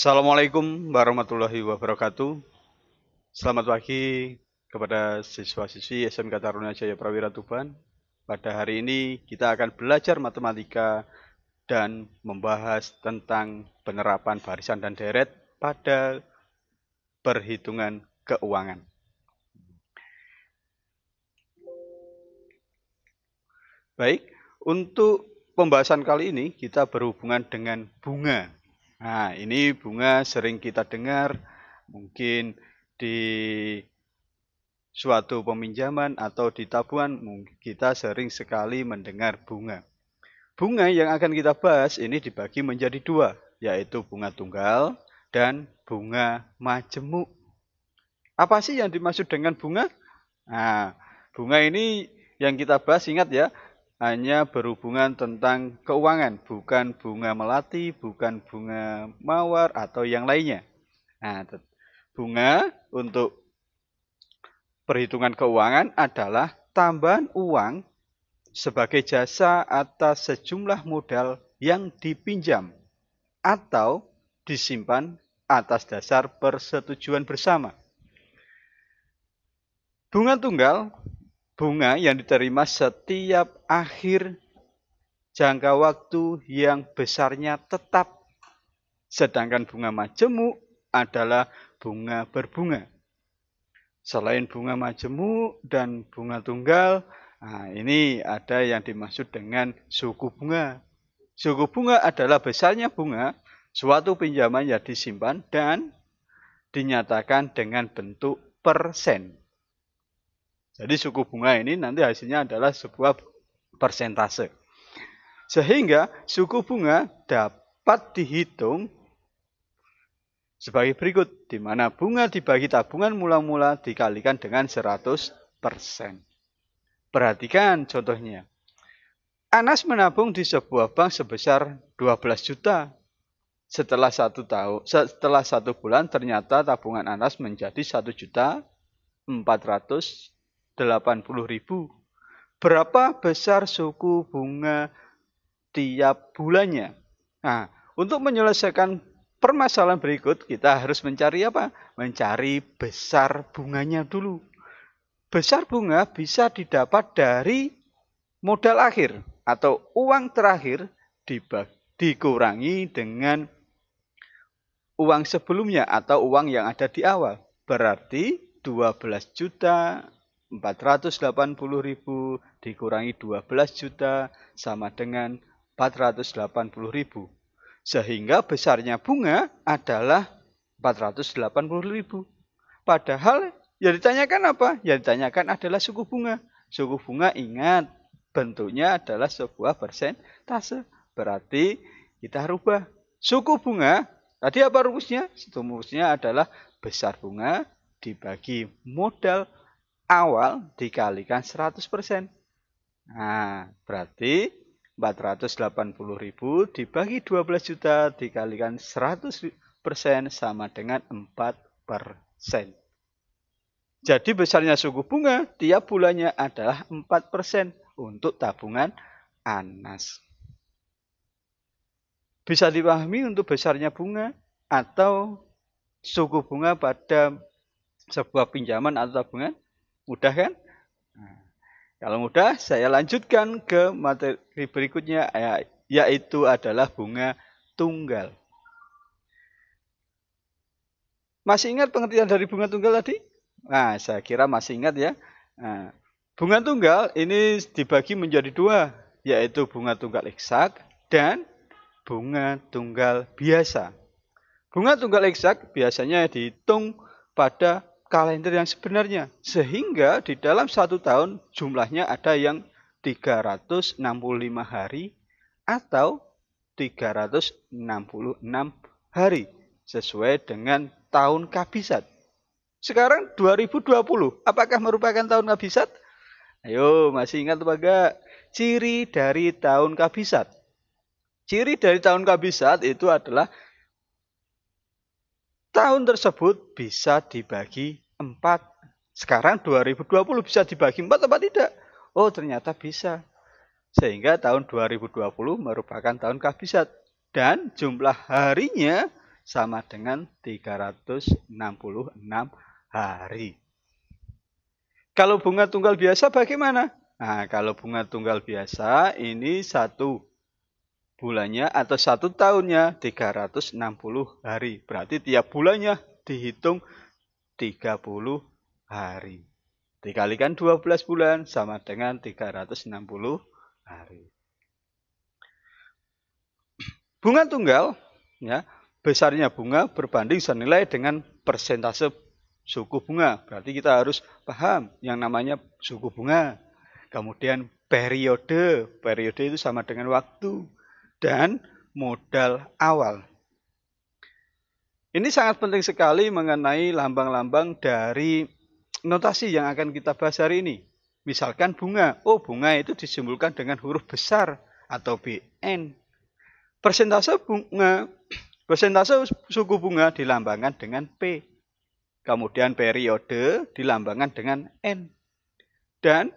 Assalamualaikum warahmatullahi wabarakatuh. Selamat pagi kepada siswa-siswi SMK Taruna Jaya Prawira Tuban. Pada hari ini kita akan belajar matematika dan membahas tentang penerapan barisan dan deret pada perhitungan keuangan. Baik, untuk pembahasan kali ini kita berhubungan dengan bunga Nah, ini bunga sering kita dengar mungkin di suatu peminjaman atau di tabungan kita sering sekali mendengar bunga. Bunga yang akan kita bahas ini dibagi menjadi dua, yaitu bunga tunggal dan bunga majemuk. Apa sih yang dimaksud dengan bunga? Nah, bunga ini yang kita bahas ingat ya, hanya berhubungan tentang keuangan, bukan bunga melati, bukan bunga mawar atau yang lainnya. Nah, bunga untuk perhitungan keuangan adalah tambahan uang sebagai jasa atas sejumlah modal yang dipinjam atau disimpan atas dasar persetujuan bersama. Bunga tunggal bunga yang diterima setiap akhir jangka waktu yang besarnya tetap. Sedangkan bunga majemuk adalah bunga berbunga. Selain bunga majemuk dan bunga tunggal, nah ini ada yang dimaksud dengan suku bunga. Suku bunga adalah besarnya bunga, suatu pinjaman yang disimpan dan dinyatakan dengan bentuk persen. Jadi suku bunga ini nanti hasilnya adalah sebuah persentase. Sehingga suku bunga dapat dihitung sebagai berikut, di mana bunga dibagi tabungan mula-mula dikalikan dengan 100%. Perhatikan contohnya. Anas menabung di sebuah bank sebesar 12 juta. Setelah satu tahun, setelah satu bulan ternyata tabungan Anas menjadi 1 juta 400 ribu. Berapa besar suku bunga tiap bulannya? Nah, untuk menyelesaikan permasalahan berikut, kita harus mencari apa? Mencari besar bunganya dulu. Besar bunga bisa didapat dari modal akhir atau uang terakhir dikurangi dengan uang sebelumnya atau uang yang ada di awal. Berarti 12 juta 480.000 dikurangi 12 juta sama dengan 480.000. Sehingga besarnya bunga adalah 480.000. Padahal yang ditanyakan apa? Yang ditanyakan adalah suku bunga. Suku bunga ingat bentuknya adalah sebuah persen persentase. Berarti kita rubah. Suku bunga tadi apa rumusnya? Rumusnya adalah besar bunga dibagi modal awal dikalikan 100%. Nah, berarti 480.000 dibagi 12 juta dikalikan 100% sama dengan 4 Jadi besarnya suku bunga tiap bulannya adalah 4 untuk tabungan ANAS. Bisa dipahami untuk besarnya bunga atau suku bunga pada sebuah pinjaman atau tabungan? Mudah kan? kalau mudah, saya lanjutkan ke materi berikutnya, ya, yaitu adalah bunga tunggal. Masih ingat pengertian dari bunga tunggal tadi? Nah, saya kira masih ingat ya. Nah, bunga tunggal ini dibagi menjadi dua, yaitu bunga tunggal eksak dan bunga tunggal biasa. Bunga tunggal eksak biasanya dihitung pada kalender yang sebenarnya. Sehingga di dalam satu tahun jumlahnya ada yang 365 hari atau 366 hari sesuai dengan tahun kabisat. Sekarang 2020, apakah merupakan tahun kabisat? Ayo, masih ingat apa Ciri dari tahun kabisat. Ciri dari tahun kabisat itu adalah Tahun tersebut bisa dibagi empat. Sekarang 2020 bisa dibagi empat apa tidak? Oh ternyata bisa. Sehingga tahun 2020 merupakan tahun kabisat. Dan jumlah harinya sama dengan 366 hari. Kalau bunga tunggal biasa bagaimana? Nah, kalau bunga tunggal biasa ini satu bulannya atau satu tahunnya 360 hari. Berarti tiap bulannya dihitung 30 hari. Dikalikan 12 bulan sama dengan 360 hari. Bunga tunggal, ya, besarnya bunga berbanding senilai dengan persentase suku bunga. Berarti kita harus paham yang namanya suku bunga. Kemudian periode, periode itu sama dengan waktu dan modal awal. Ini sangat penting sekali mengenai lambang-lambang dari notasi yang akan kita bahas hari ini. Misalkan bunga. Oh, bunga itu disimbolkan dengan huruf besar atau BN. Persentase bunga, persentase suku bunga dilambangkan dengan P. Kemudian periode dilambangkan dengan N. Dan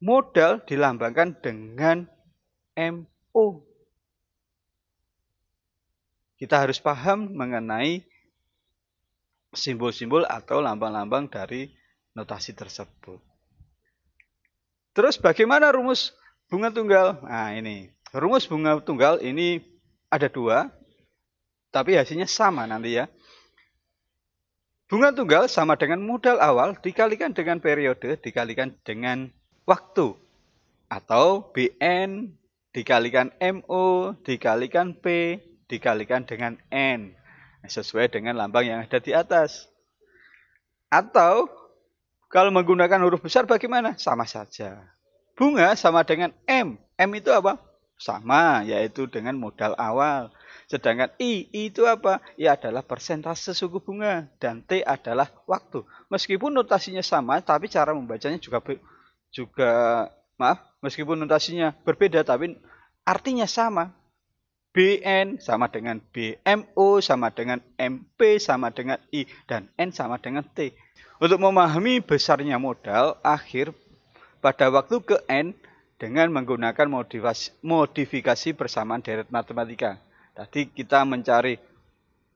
modal dilambangkan dengan MO. Kita harus paham mengenai simbol-simbol atau lambang-lambang dari notasi tersebut. Terus bagaimana rumus bunga tunggal? Nah ini, rumus bunga tunggal ini ada dua, tapi hasilnya sama nanti ya. Bunga tunggal sama dengan modal awal dikalikan dengan periode dikalikan dengan waktu atau BN dikalikan MO dikalikan P dikalikan dengan n sesuai dengan lambang yang ada di atas. Atau kalau menggunakan huruf besar bagaimana? Sama saja. Bunga sama dengan M. M itu apa? Sama, yaitu dengan modal awal. Sedangkan I, I itu apa? ya adalah persentase suku bunga. Dan T adalah waktu. Meskipun notasinya sama, tapi cara membacanya juga juga maaf, meskipun notasinya berbeda, tapi artinya sama. BN sama dengan BMO sama dengan MP sama dengan I dan N sama dengan T. Untuk memahami besarnya modal akhir pada waktu ke N dengan menggunakan modifikasi, modifikasi bersamaan deret matematika. Tadi kita mencari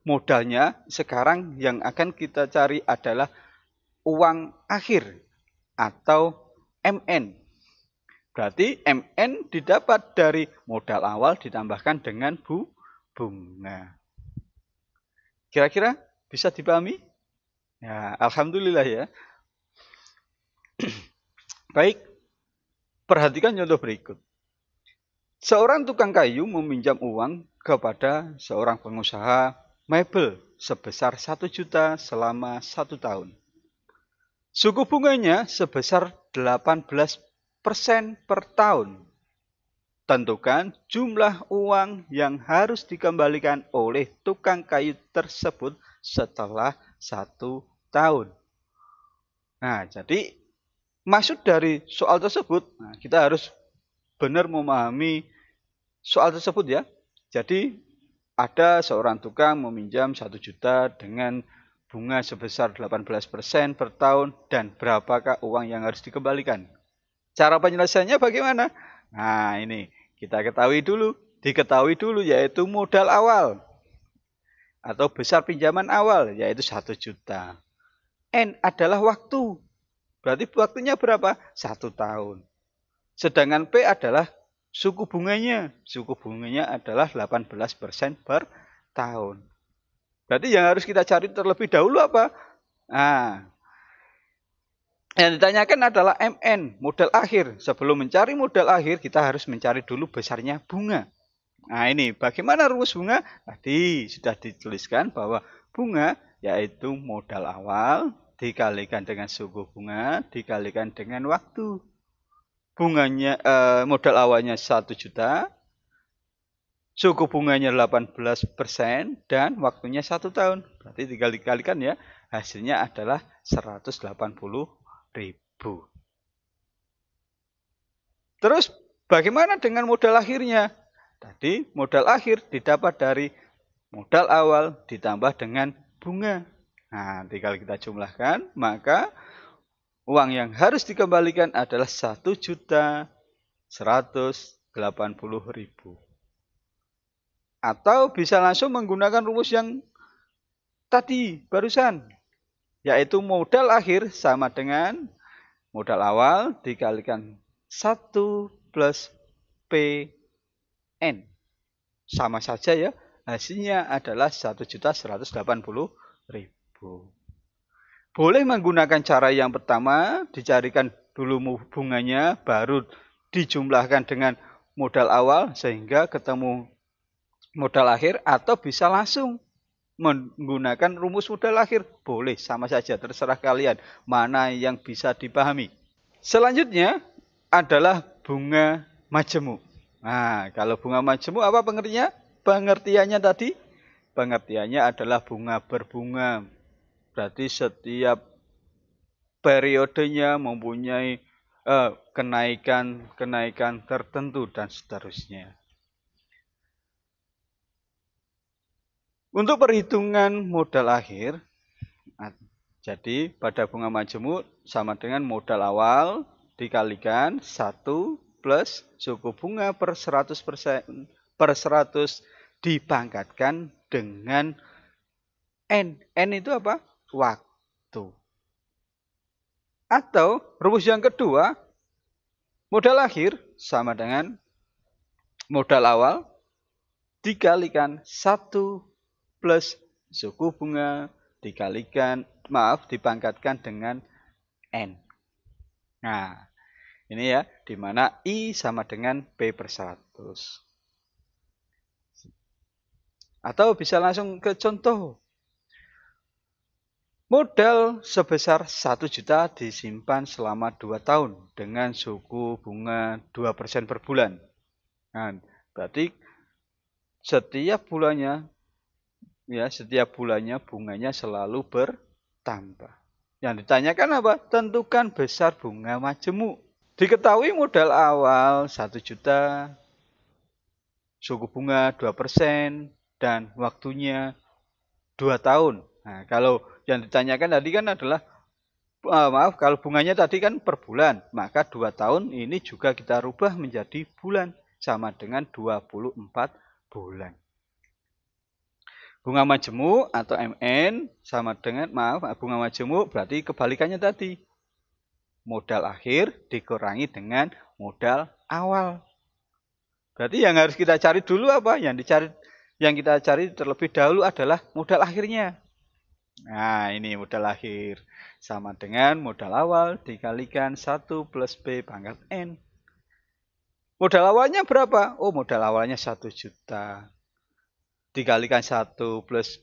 modalnya, sekarang yang akan kita cari adalah uang akhir atau MN Berarti MN didapat dari modal awal ditambahkan dengan bu bunga. Kira-kira bisa dipahami? Ya, alhamdulillah ya. Baik. Perhatikan contoh berikut. Seorang tukang kayu meminjam uang kepada seorang pengusaha mebel sebesar 1 juta selama satu tahun. Suku bunganya sebesar Persen per tahun. Tentukan jumlah uang yang harus dikembalikan oleh tukang kayu tersebut setelah satu tahun. Nah, jadi maksud dari soal tersebut, nah, kita harus benar memahami soal tersebut ya. Jadi ada seorang tukang meminjam satu juta dengan bunga sebesar 18% per tahun dan berapakah uang yang harus dikembalikan? Cara penyelesaiannya bagaimana? Nah, ini kita ketahui dulu, diketahui dulu yaitu modal awal atau besar pinjaman awal yaitu 1 juta. N adalah waktu. Berarti waktunya berapa? Satu tahun. Sedangkan P adalah suku bunganya. Suku bunganya adalah 18% per tahun. Berarti yang harus kita cari terlebih dahulu apa? Nah, yang ditanyakan adalah MN, modal akhir. Sebelum mencari modal akhir, kita harus mencari dulu besarnya bunga. Nah ini, bagaimana rumus bunga? Tadi sudah dituliskan bahwa bunga yaitu modal awal dikalikan dengan suku bunga dikalikan dengan waktu. Bunganya eh, modal awalnya 1 juta, suku bunganya 18% dan waktunya 1 tahun. Berarti dikalikan ya, hasilnya adalah 180 ribu. Terus bagaimana dengan modal akhirnya? Tadi modal akhir didapat dari modal awal ditambah dengan bunga. Nah, nanti kalau kita jumlahkan, maka uang yang harus dikembalikan adalah satu juta seratus delapan puluh ribu. Atau bisa langsung menggunakan rumus yang tadi barusan yaitu modal akhir sama dengan modal awal dikalikan 1 plus PN. Sama saja ya, hasilnya adalah 1.180.000. Boleh menggunakan cara yang pertama, dicarikan dulu bunganya, baru dijumlahkan dengan modal awal sehingga ketemu modal akhir atau bisa langsung menggunakan rumus sudah lahir? Boleh, sama saja, terserah kalian. Mana yang bisa dipahami. Selanjutnya adalah bunga majemuk. Nah, kalau bunga majemuk apa pengertinya Pengertiannya tadi? Pengertiannya adalah bunga berbunga. Berarti setiap periodenya mempunyai eh, kenaikan-kenaikan eh, tertentu dan seterusnya. Untuk perhitungan modal akhir, nah, jadi pada bunga majemuk sama dengan modal awal dikalikan 1 plus suku bunga per 100 per 100 dipangkatkan dengan n. n itu apa? Waktu. Atau rumus yang kedua, modal akhir sama dengan modal awal dikalikan 1 plus suku bunga dikalikan, maaf, dipangkatkan dengan N. Nah, ini ya, di mana I sama dengan P per 100. Atau bisa langsung ke contoh. Modal sebesar 1 juta disimpan selama 2 tahun dengan suku bunga 2% per bulan. Nah, berarti setiap bulannya ya setiap bulannya bunganya selalu bertambah. Yang ditanyakan apa? Tentukan besar bunga majemuk. Diketahui modal awal 1 juta, suku bunga 2%, dan waktunya 2 tahun. Nah, kalau yang ditanyakan tadi kan adalah, eh, maaf, kalau bunganya tadi kan per bulan, maka 2 tahun ini juga kita rubah menjadi bulan, sama dengan 24 bulan bunga majemuk atau MN sama dengan maaf bunga majemuk berarti kebalikannya tadi modal akhir dikurangi dengan modal awal berarti yang harus kita cari dulu apa yang dicari yang kita cari terlebih dahulu adalah modal akhirnya nah ini modal akhir sama dengan modal awal dikalikan 1 plus B pangkat N modal awalnya berapa? oh modal awalnya 1 juta dikalikan 1 plus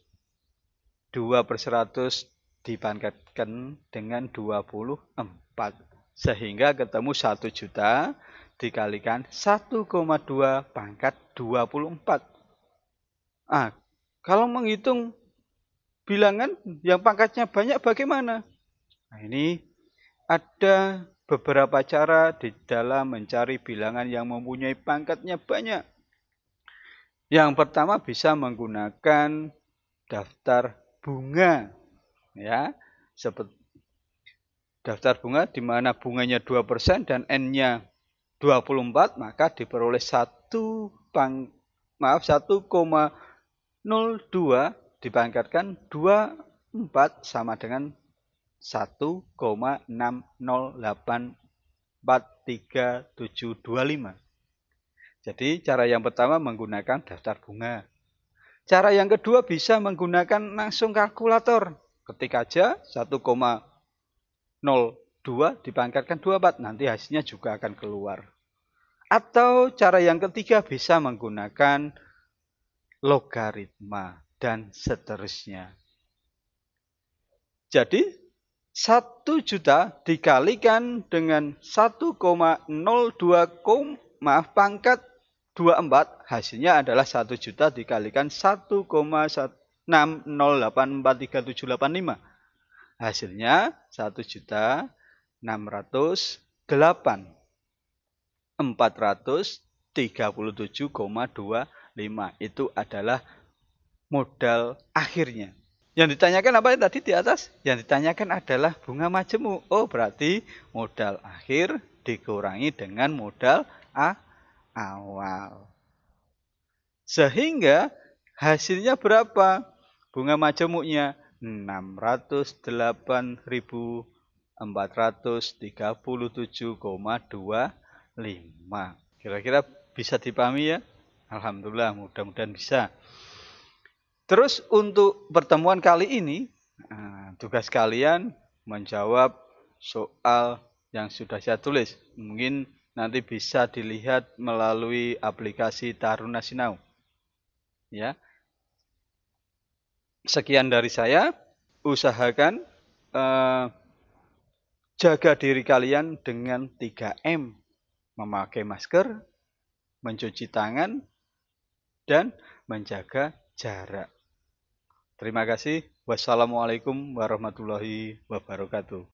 2 per 100 dibangkitkan dengan 24 sehingga ketemu 1 juta dikalikan 1,2 pangkat 24 ah, kalau menghitung bilangan yang pangkatnya banyak bagaimana nah, ini ada beberapa cara di dalam mencari bilangan yang mempunyai pangkatnya banyak yang pertama bisa menggunakan daftar bunga ya. Seperti daftar bunga di mana bunganya 2% dan n-nya 24 maka diperoleh 1 pang maaf 1,02 dipangkatkan 24 sama dengan 1,60843725 jadi cara yang pertama menggunakan daftar bunga. Cara yang kedua bisa menggunakan langsung kalkulator. Ketik aja 1,02 dipangkatkan 24, nanti hasilnya juga akan keluar. Atau cara yang ketiga bisa menggunakan logaritma dan seterusnya. Jadi 1 juta dikalikan dengan 1,02 maaf pangkat 24 hasilnya adalah 1 juta dikalikan 1,6084375. Hasilnya 1 juta 608 437,25 itu adalah modal akhirnya. Yang ditanyakan apa yang tadi di atas? Yang ditanyakan adalah bunga majemuk. Oh, berarti modal akhir dikurangi dengan modal A awal. Sehingga hasilnya berapa? Bunga majemuknya 608.437,25. Kira-kira bisa dipahami ya? Alhamdulillah, mudah-mudahan bisa. Terus untuk pertemuan kali ini, eh, tugas kalian menjawab soal yang sudah saya tulis. Mungkin nanti bisa dilihat melalui aplikasi Taruna Sinau. Ya. Sekian dari saya, usahakan eh, jaga diri kalian dengan 3M. Memakai masker, mencuci tangan, dan menjaga jarak. Terima kasih. Wassalamualaikum warahmatullahi wabarakatuh.